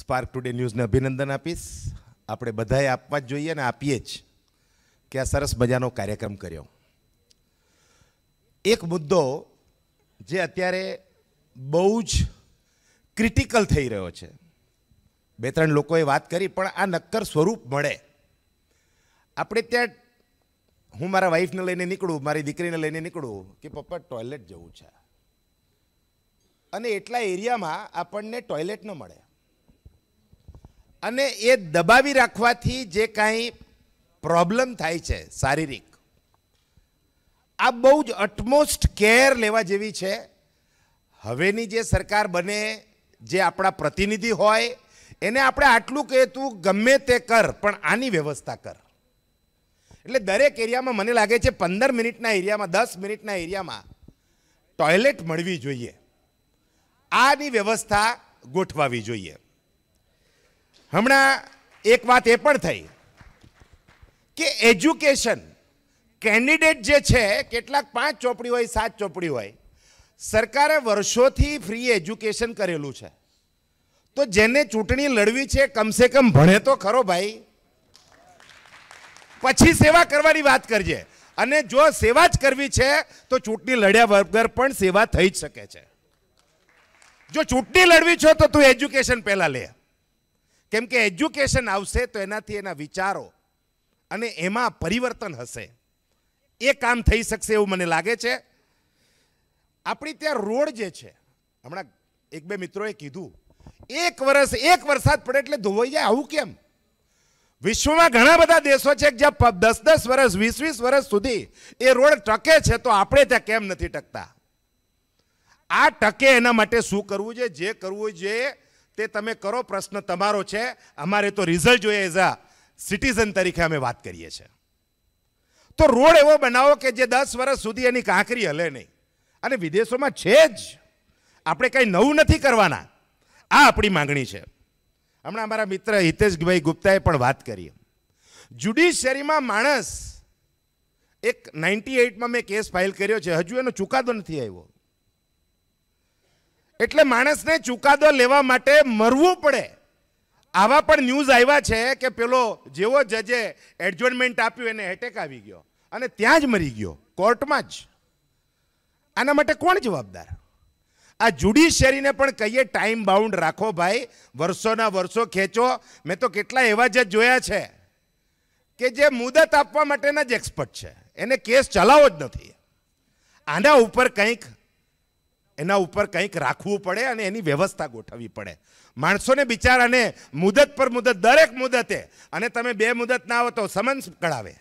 spark today ન્યૂઝને અભિનંદન આપીશ આપણે બધાએ આપવા જ જોઈએ અને આપીએ જ કે આ સરસ મજાનો કાર્યક્રમ કર્યો એક મુદ્દો જે અત્યારે બહુ જ ક્રિટિકલ થઈ રહ્યો છે બે ત્રણ લોકોએ વાત કરી પણ આ નક્કર સ્વરૂપ મળે આપણે ત્યાં હું મારા વાઈફને લઈને નીકળું મારી દીકરીને લઈને નીકળું કે પપ્પા ટોયલેટ જવું છે અને એટલા એરિયામાં આપણને ટોયલેટ ન મળે અને એ દબાવી રાખવાથી જે કાંઈ પ્રોબ્લેમ થાય છે શારીરિક આ બહુ જ અટમોસ્ટ કેર લેવા જેવી છે હવેની જે સરકાર બને જે આપણા પ્રતિનિધિ હોય એને આપણે આટલું કહે તું ગમે તે કર પણ આની વ્યવસ્થા કર એટલે દરેક એરિયામાં મને લાગે છે પંદર મિનિટના એરિયામાં દસ મિનિટના એરિયામાં ટોયલેટ મળવી જોઈએ આની વ્યવસ્થા ગોઠવાવી જોઈએ હમણાં એક વાત એ પણ થઈ કે એજ્યુકેશન કેન્ડિડેટ જે છે કેટલાક પાંચ ચોપડી હોય સાત ચોપડી હોય સરકારે વર્ષોથી ફ્રી એજ્યુકેશન કરેલું છે તો જેને ચૂંટણી લડવી છે કમસે કમ ભણે તો ખરો ભાઈ પછી સેવા કરવાની વાત કરજે અને જો સેવા જ કરવી છે તો ચૂંટણી લડ્યા વગર પણ સેવા થઈ જ શકે છે જો ચૂંટણી લડવી છો તો તું એજ્યુકેશન પહેલાં લે કેમ કે એજ્યુકેશન આવશે તો એનાથી એના વિચારો અને એમાં પરિવર્તન હશે એ કામ થઈ શકશે એવું મને લાગે છે આપણી ત્યાં રોડ જે છે હમણાં એક બે મિત્રોએ કીધું એક વર્ષ એક વરસાદ પડે એટલે ધોવાઈ જાય આવું કેમ વિશ્વમાં ઘણા બધા દેશો છે જ્યાં દસ દસ વર્ષ વીસ વીસ વર્ષ સુધી એ રોડ ટકે છે તો આપણે ત્યાં કેમ નથી ટકતા આ ટકે એના માટે શું કરવું જોઈએ જે કરવું જોઈએ તે તમે કરો પ્રશ્ન તમારો છે અમારે તો રિઝલ્ટ જોઈએ એઝ અ સિટીઝન તરીકે અમે વાત કરીએ છીએ તો રોડ એવો બનાવો કે જે દસ વર્ષ સુધી એની કાંકરી હલે નહીં અને વિદેશોમાં છે જ આપણે કંઈ નવું નથી કરવાના આ આપણી માંગણી છે હમણાં અમારા મિત્ર હિતેશભાઈ ગુપ્તાએ પણ વાત કરી જ્યુડિશિયરીમાં માણસ એક નાઇન્ટી એઇટમાં મેં કેસ ફાઇલ કર્યો છે હજુ એનો ચુકાદો નથી આવ્યો એટલે માણસને ચુકાદો લેવા માટે મરવું પડે આવા પણ ન્યૂઝ આવ્યા છે કે પેલો જેવો જજે એડજોર્નમેન્ટ આપ્યું એને એટેક આવી ગયો અને ત્યાં જ મરી ગયો કોર્ટમાં જ આના માટે કોણ જવાબદાર આ જુડિશિયરીને પણ કહીએ ટાઈમ બાઉન્ડ રાખો ભાઈ વર્ષોના વર્ષો ખેંચો મેં તો કેટલા એવા જજ જોયા છે કે જે મુદત આપવા માટેના જ એક્સપર્ટ છે એને કેસ ચલાવો જ નથી આના ઉપર કંઈક એના ઉપર કંઈક રાખવું પડે અને એની વ્યવસ્થા ગોઠવવી પડે માણસોને બિચારાને મુદત પર મુદત દરેક મુદતે અને તમે બે મુદત ના આવો તો સમન્સ કઢાવે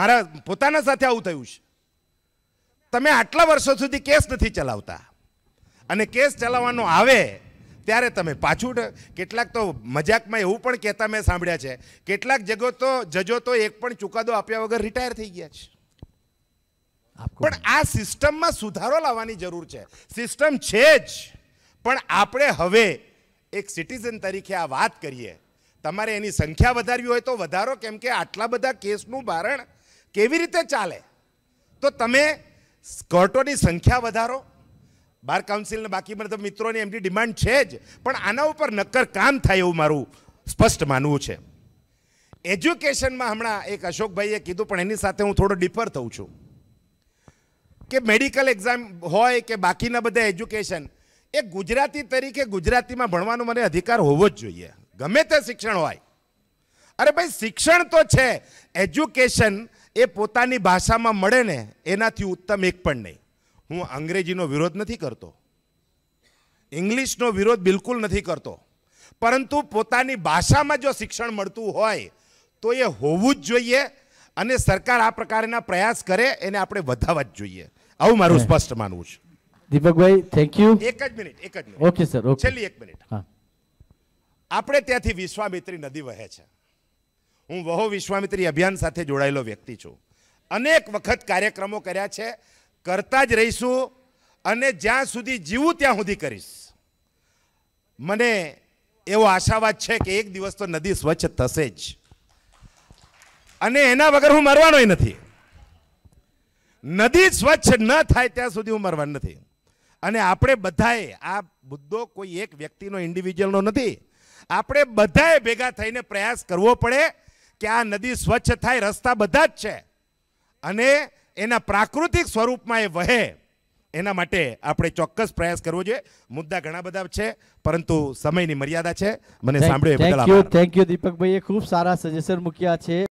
મારા પોતાના સાથે આવું થયું છે તમે આટલા વર્ષો સુધી કેસ નથી ચલાવતા અને કેસ ચલાવવાનો આવે ત્યારે તમે પાછું કેટલાક તો મજાકમાં એવું પણ કહેતા મેં સાંભળ્યા છે કેટલાક જગો તો જજો તો એક પણ ચુકાદો આપ્યા વગર રિટાયર થઈ ગયા છે પણ આ સિસ્ટમમાં સુધારો લાવવાની જરૂર છે સિસ્ટમ છે જ પણ આપણે હવે એક સિટીઝન તરીકે આ વાત કરીએ તમારે એની સંખ્યા વધારવી હોય તો વધારો કેમ કે આટલા બધા કેસનું ભારણ કેવી રીતે ચાલે તો તમે કોર્ટોની સંખ્યા વધારો બાર કાઉન્સિલને બાકી બધા મિત્રોની એમની ડિમાન્ડ છે જ પણ આના ઉપર નક્કર કામ થાય એવું મારું સ્પષ્ટ માનવું છે એજ્યુકેશનમાં હમણાં એક અશોકભાઈએ કીધું પણ એની સાથે હું થોડો ડિફર થઉં છું કે મેડિકલ એક્ઝામ હોય કે બાકીના બધા એજ્યુકેશન એ ગુજરાતી તરીકે ગુજરાતીમાં ભણવાનો મને અધિકાર હોવો જ જોઈએ ગમે તે શિક્ષણ હોય અરે ભાઈ શિક્ષણ તો છે એજ્યુકેશન એ પોતાની ભાષામાં મળે ને એનાથી ઉત્તમ એક પણ નહીં હું અંગ્રેજીનો વિરોધ નથી કરતો ઇંગ્લિશનો વિરોધ બિલકુલ નથી કરતો પરંતુ પોતાની ભાષામાં જો શિક્ષણ મળતું હોય તો એ હોવું જ જોઈએ અને સરકાર આ પ્રકારના પ્રયાસ કરે એને આપણે વધાવવા જ જોઈએ આવું મારું સ્પષ્ટ માનવું છે દીપકભાઈ થેન્ક યુ એક જ મિનિટ એક જ મિનિટ ઓકે સર છેલ્લી એક મિનિટ આપણે ત્યાંથી વિશ્વામિત્રી નદી વહે છે હું વહો વિશ્વામિત્રી અભિયાન સાથે જોડાયેલો વ્યક્તિ છું અનેક વખત કાર્યક્રમો કર્યા છે કરતા જ રહીશું અને જ્યાં સુધી જીવું ત્યાં સુધી કરીશ મને એવો આશાવાદ છે કે એક દિવસ તો નદી સ્વચ્છ થશે જ અને એના વગર હું મરવાનોય નથી નદી સ્વચ્છ ન થાય ત્યાં સુધી હું મરવાનું નથી અને આપણે બધાએ આ મુદ્દો કોઈ એક વ્યક્તિનો ઇન્ડિવિજ્યુઅલનો નથી આપણે બધાએ ભેગા થઈને પ્રયાસ કરવો પડે કે આ નદી સ્વચ્છ થાય રસ્તા બધા જ છે અને એના પ્રાકૃતિક સ્વરૂપમાં એ વહે એના માટે આપણે ચોક્કસ પ્રયાસ કરવો જોઈએ મુદ્દા ઘણા બધા છે પરંતુ સમયની મર્યાદા છે મને સાંભળ્યું થેન્ક યુ દીપકભાઈએ ખૂબ સારા સજેશન મૂક્યા છે